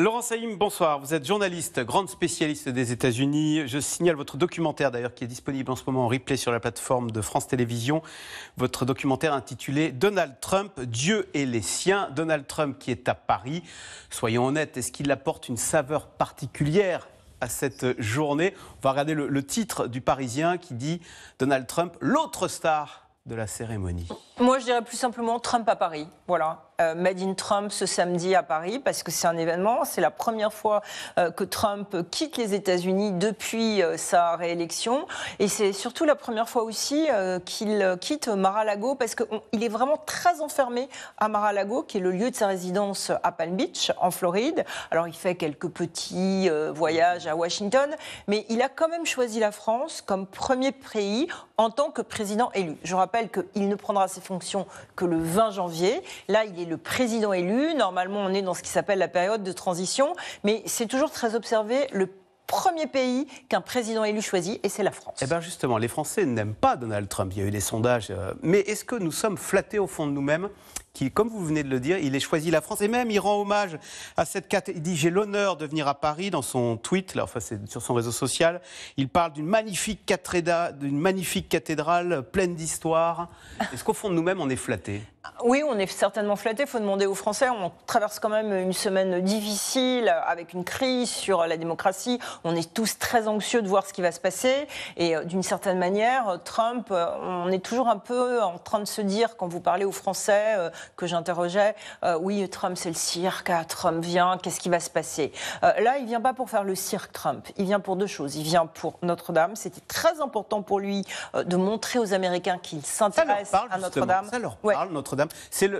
Laurent Saïm, bonsoir. Vous êtes journaliste, grande spécialiste des États-Unis. Je signale votre documentaire, d'ailleurs, qui est disponible en ce moment en replay sur la plateforme de France Télévisions. Votre documentaire intitulé Donald Trump, Dieu et les siens. Donald Trump qui est à Paris. Soyons honnêtes, est-ce qu'il apporte une saveur particulière à cette journée On va regarder le, titre du Parisien qui dit Donald Trump, l'autre star de la cérémonie. Moi, je dirais plus simplement Trump à Paris. Voilà. Euh, Made Trump ce samedi à Paris parce que c'est un événement. C'est la première fois euh, que Trump quitte les États-Unis depuis euh, sa réélection. Et c'est surtout la première fois aussi qu'il quitte Mar-a-Lago parce qu'il est vraiment très enfermé à Mar-a-Lago, qui est le lieu de sa résidence à Palm Beach, en Floride. Alors il fait quelques petits voyages à Washington, mais il a quand même choisi la France comme premier pays en tant que président élu. Je rappelle qu'il ne prendra ses fonctions que le 20 janvier. Là, il est le président élu. Normalement, on est dans ce qui s'appelle la période de transition, mais c'est toujours très observé le premier pays qu'un président élu choisit, et c'est la France. Eh bien justement, les Français n'aiment pas Donald Trump. Il y a eu des sondages, euh, mais est-ce que nous sommes flattés au fond de nous-mêmes qui, comme vous venez de le dire, il a choisi la France. Et même, il rend hommage à cette cathédrale. Il dit J'ai l'honneur de venir à Paris dans son tweet, là, enfin, c'est sur son réseau social. Il parle d'une magnifique, cathédrale, d'une magnifique cathédrale pleine d'histoire. Est-ce qu'au fond de nous-mêmes, on est flatté oui, on est certainement flatté. Il faut demander aux Français. On traverse quand même une semaine difficile avec une crise sur la démocratie. On est tous très anxieux de voir ce qui va se passer. Et euh, d'une certaine manière, euh, Trump, euh, on est toujours un peu en train de se dire, quand vous parlez aux Français, que j'interrogeais, euh, oui, Trump, c'est le cirque, ah, Trump vient, qu'est-ce qui va se passer euh, Là, il vient pas pour faire le cirque, Trump. Il vient pour deux choses. Il vient pour Notre-Dame. C'était très important pour lui euh, de montrer aux Américains qu'il s'intéresse à Notre-Dame. Ça leur parle, Notre-Dame.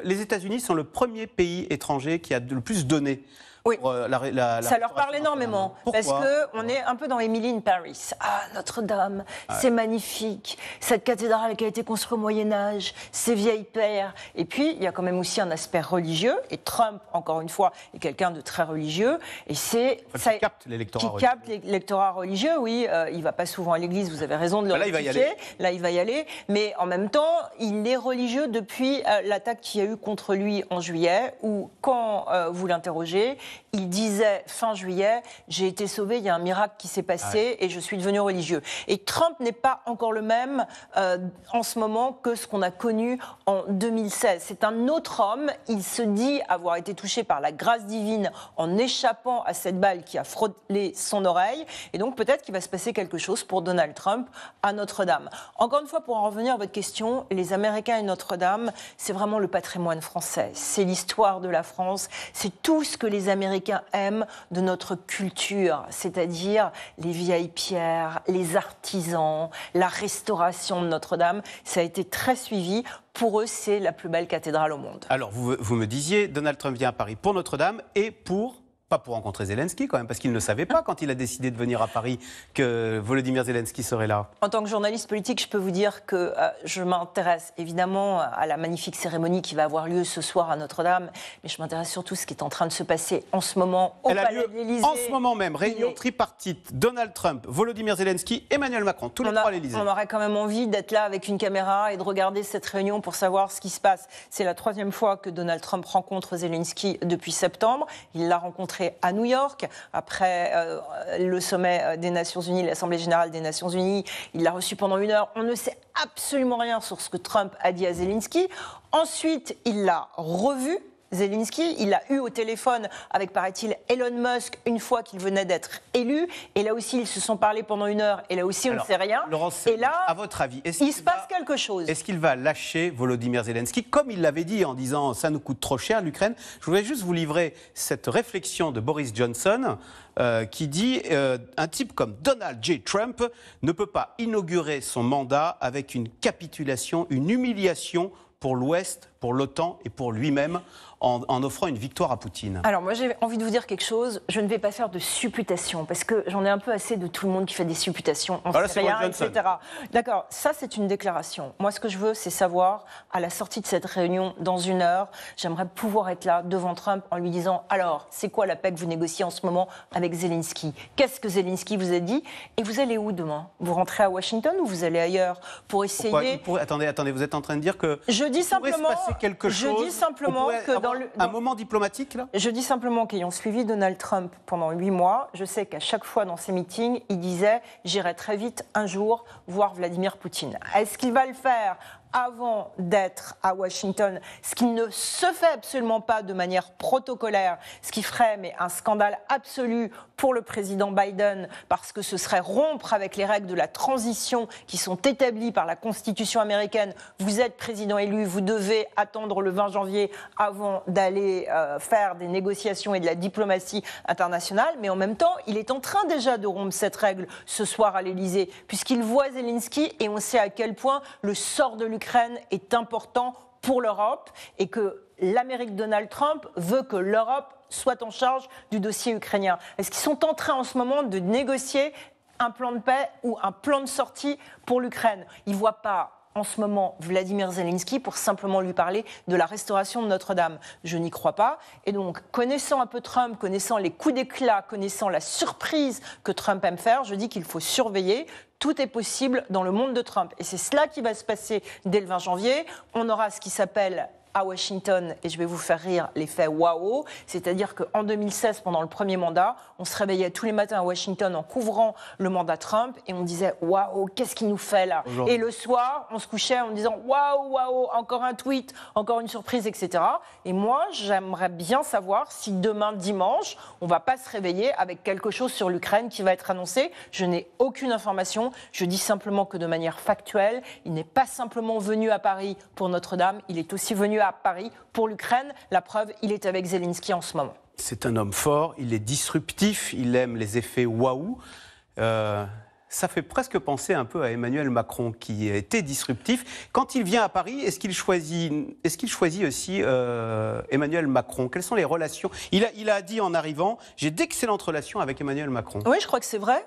les États-Unis sont le premier pays étranger qui a le plus donné oui. Euh, ça leur parle énormément. parce parce qu'on est un peu dans Emily in Paris. Ah, Notre-Dame, c'est magnifique. Cette cathédrale qui a été construite au Moyen-Âge, ces vieilles pères. Et puis, il y a quand même aussi un aspect religieux. Et Trump, encore une fois, est quelqu'un de très religieux. Et c'est. capte l'électorat religieux. capte l'électorat religieux, oui. Euh, il ne va pas souvent à l'église, vous avez raison de le bah Là, il va y aller. Là, il va y aller. Mais en même temps, il est religieux depuis euh, l'attaque qu'il y a eu contre lui en juillet, où quand vous l'interrogez, il disait fin juillet, j'ai été sauvé, il y a un miracle qui s'est passé et je suis devenu religieux. Et Trump n'est pas encore le même euh, en ce moment que ce qu'on a connu en 2016. C'est un autre homme, il se dit avoir été touché par la grâce divine en échappant à cette balle qui a frôlé son oreille. Et donc peut-être qu'il va se passer quelque chose pour Donald Trump à Notre-Dame. Encore une fois, pour en revenir à votre question, les Américains et Notre-Dame, c'est vraiment le patrimoine français, c'est l'histoire de la France, c'est tout ce que les Américains Américains aiment de notre culture, c'est-à-dire les vieilles pierres, les artisans, la restauration de Notre-Dame. Ça a été très suivi pour eux, c'est la plus belle cathédrale au monde. Alors, vous, vous, me disiez, Donald Trump vient à Paris pour Notre-Dame et pour pas pour rencontrer Zelensky quand même, parce qu'il ne savait pas quand il a décidé de venir à Paris que Volodymyr Zelensky serait là. En tant que journaliste politique, je peux vous dire que euh, je m'intéresse évidemment à la magnifique cérémonie qui va avoir lieu ce soir à Notre-Dame, mais je m'intéresse surtout à ce qui est en train de se passer en ce moment au Elle Palais de En ce moment même, réunion tripartite, Donald Trump, Volodymyr Zelensky, Emmanuel Macron, tous les trois à l'Élysée. On aurait quand même envie d'être là avec une caméra et de regarder cette réunion pour savoir ce qui se passe. C'est la troisième fois que Donald Trump rencontre Zelensky depuis septembre. Il l'a rencontré à New York. Après euh, le sommet euh, des Nations Unies, l'Assemblée générale des Nations Unies, il l'a reçu pendant une heure. On ne sait absolument rien sur ce que Trump a dit à Zelensky. Ensuite, il l'a revu Zelensky. Il l'a eu au téléphone avec, paraît-il, Elon Musk une fois qu'il venait d'être élu. Et là aussi, ils se sont parlé pendant une heure. Et là aussi, on ne sait rien. Laurence, et là, à votre avis, il, se passe quelque chose. Est-ce qu'il va lâcher Volodymyr Zelensky, comme il l'avait dit en disant ça nous coûte trop cher l'Ukraine Je voulais juste vous livrer cette réflexion de Boris Johnson. Euh, qui dit euh, un type comme Donald J. Trump ne peut pas inaugurer son mandat avec une capitulation, une humiliation pour l'Ouest, pour l'OTAN et pour lui-même en, offrant une victoire à Poutine Alors moi j'ai envie de vous dire quelque chose, je ne vais pas faire de supputation parce que j'en ai un peu assez de tout le monde qui fait des supputations, on voilà, rien, etc. D'accord, ça c'est une déclaration. Moi ce que je veux c'est savoir, à la sortie de cette réunion dans une heure, j'aimerais pouvoir être là devant Trump en lui disant alors c'est quoi la paix que vous négociez en ce moment avec Zelensky Qu'est-ce que Zelensky vous a dit Et vous allez où demain Vous rentrez à Washington ou vous allez ailleurs pour essayer... attendez, attendez, vous êtes en train de dire que... Je dis simplement, se je dis simplement que un moment diplomatique là Je dis simplement qu'ayant suivi Donald Trump pendant huit mois, je sais qu'à chaque fois dans ses meetings, il disait j'irai très vite un jour voir Vladimir Poutine. Est-ce qu'il va le faire avant d'être à Washington, ce qui ne se fait absolument pas de manière protocolaire, ce qui ferait mais un scandale absolu pour le président Biden parce que ce serait rompre avec les règles de la transition qui sont établies par la Constitution américaine. Vous êtes président élu, vous devez attendre le 20 janvier avant d'aller euh, faire des négociations et de la diplomatie internationale, mais en même temps, il est en train déjà de rompre cette règle ce soir à l'Élysée puisqu'il voit Zelensky et on sait à quel point le sort de l'Ukraine l'Ukraine est important pour l'Europe et que l'Amérique Donald Trump veut que l'Europe soit en charge du dossier ukrainien. Est-ce qu'ils sont en train en ce moment de négocier un plan de paix ou un plan de sortie pour l'Ukraine Ils ne voient pas en ce moment Vladimir Zelensky pour simplement lui parler de la restauration de Notre-Dame. Je n'y crois pas. Et donc, connaissant un peu Trump, connaissant les coups d'éclat, connaissant la surprise que Trump aime faire, je dis qu'il faut surveiller. Tout est possible dans le monde de Trump. Et c'est cela qui va se passer dès le 20 janvier. On aura ce qui s'appelle Washington, et je vais vous faire rire, l'effet waouh, c'est-à-dire qu'en 2016, pendant le premier mandat, on se réveillait tous les matins à Washington en couvrant le mandat Trump et on disait waouh, qu'est-ce qu'il nous fait là Et le soir, on se couchait en disant waouh, waouh, encore un tweet, encore une surprise, etc. Et moi, j'aimerais bien savoir si demain dimanche, on va pas se réveiller avec quelque chose sur l'Ukraine qui va être annoncé. Je n'ai aucune information. Je dis simplement que de manière factuelle, il n'est pas simplement venu à Paris pour Notre-Dame, il est aussi venu à à Paris pour l'Ukraine. La preuve, il est avec Zelensky en ce moment. C'est un homme fort, il est disruptif, il aime les effets waouh. Euh, ça fait presque penser un peu à Emmanuel Macron qui était disruptif. Quand il vient à Paris, est-ce qu'il choisit, est-ce qu'il choisit aussi euh, Emmanuel Macron Quelles sont les relations il a, il a dit en arrivant, j'ai d'excellentes relations avec Emmanuel Macron. Oui, je crois que c'est vrai,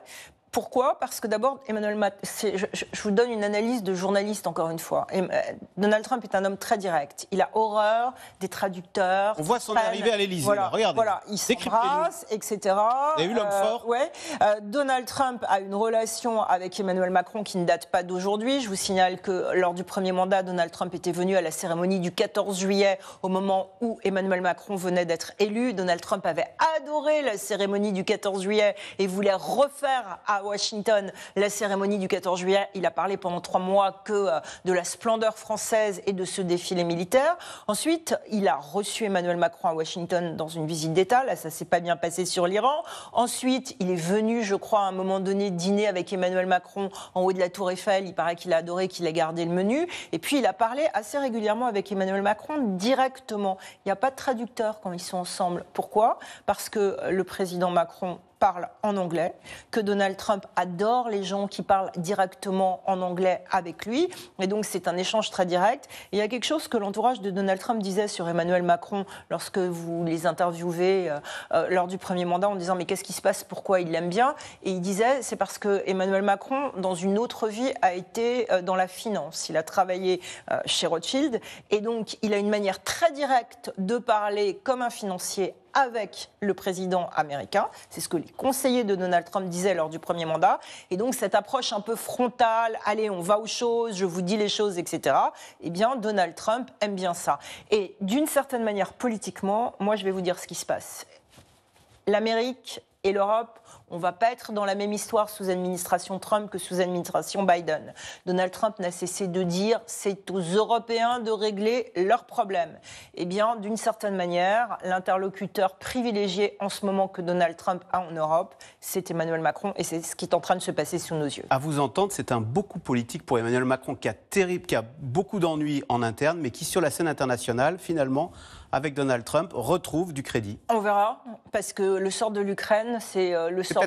pourquoi Parce que d'abord, Emmanuel je, vous donne une analyse de journaliste encore une fois. Euh, Donald Trump est un homme très direct. Il a horreur des traducteurs. On voit son arrivée à l'Élysée. Voilà, regardez. Voilà, il s'embrasse, etc. Il a eu l'homme euh, fort. Ouais. Euh, Donald Trump a une relation avec Emmanuel Macron qui ne date pas d'aujourd'hui. Je vous signale que lors du premier mandat, Donald Trump était venu à la cérémonie du 14 juillet, au moment où Emmanuel Macron venait d'être élu. Donald Trump avait adoré la cérémonie du 14 juillet et voulait refaire à Washington la cérémonie du 14 juillet. Il a parlé pendant trois mois que euh, de la splendeur française et de ce défilé militaire. Ensuite, il a reçu Emmanuel Macron à Washington dans une visite d'État. Là, ça s'est pas bien passé sur l'Iran. Ensuite, il est venu, je crois, à un moment donné, dîner avec Emmanuel Macron en haut de la Tour Eiffel. Il paraît qu'il a adoré, qu'il a gardé le menu. Et puis, il a parlé assez régulièrement avec Emmanuel Macron directement. Il n'y a pas de traducteur quand ils sont ensemble. Pourquoi Parce que le président Macron parle en anglais, que Donald Trump adore les gens qui parlent directement en anglais avec lui. Et donc, c'est un échange très direct. il y a quelque chose que l'entourage de Donald Trump disait sur Emmanuel Macron lorsque vous les interviewez euh, euh, lors du premier mandat en disant mais qu'est-ce qui se passe, pourquoi il l'aime bien Et il disait c'est parce que Emmanuel Macron, dans une autre vie, a été euh, dans la finance. Il a travaillé chez Rothschild et donc il a une manière très directe de parler comme un financier avec le président américain. C'est ce que les conseillers de Donald Trump disaient lors du premier mandat. Et donc cette approche un peu frontale, allez, on va aux choses, je vous dis les choses, etc., eh bien Donald Trump aime bien ça. Et d'une certaine manière, politiquement, moi je vais vous dire ce qui se passe. L'Amérique et l'Europe on ne va pas être dans la même histoire sous administration Trump que sous administration Biden. Donald Trump n'a cessé de dire c'est aux Européens de régler leurs problèmes. Eh bien, d'une certaine manière, l'interlocuteur privilégié en ce moment que Donald Trump a en Europe, c'est Emmanuel Macron et c'est ce qui est en train de se passer sous nos yeux. À vous entendre, c'est un beaucoup politique pour Emmanuel Macron qui a, terrible, qui a beaucoup d'ennuis en interne, mais qui sur la scène internationale, finalement, avec Donald Trump, retrouve du crédit. On verra, parce que le sort de l'Ukraine, c'est euh, le sort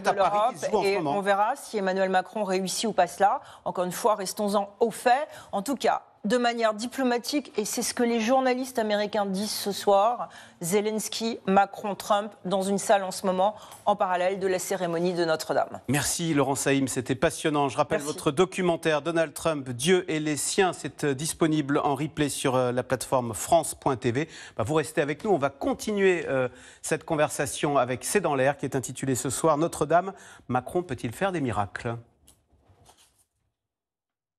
et on verra si Emmanuel Macron réussit ou pas cela. Encore une fois, restons-en au fait. En tout cas, de manière diplomatique, et c'est ce que les journalistes américains disent ce soir, Zelensky, Macron, Trump, dans une salle en ce moment, en parallèle de la cérémonie de Notre-Dame. Merci Laurent Saïm, c'était passionnant. Je rappelle votre documentaire Donald Trump, Dieu et les siens, c'est euh, disponible en replay sur euh, la plateforme France.tv. Bah, vous restez avec nous, on va continuer euh, cette conversation avec C'est dans l'air qui est intitulé ce soir Notre-Dame, Macron peut-il faire des miracles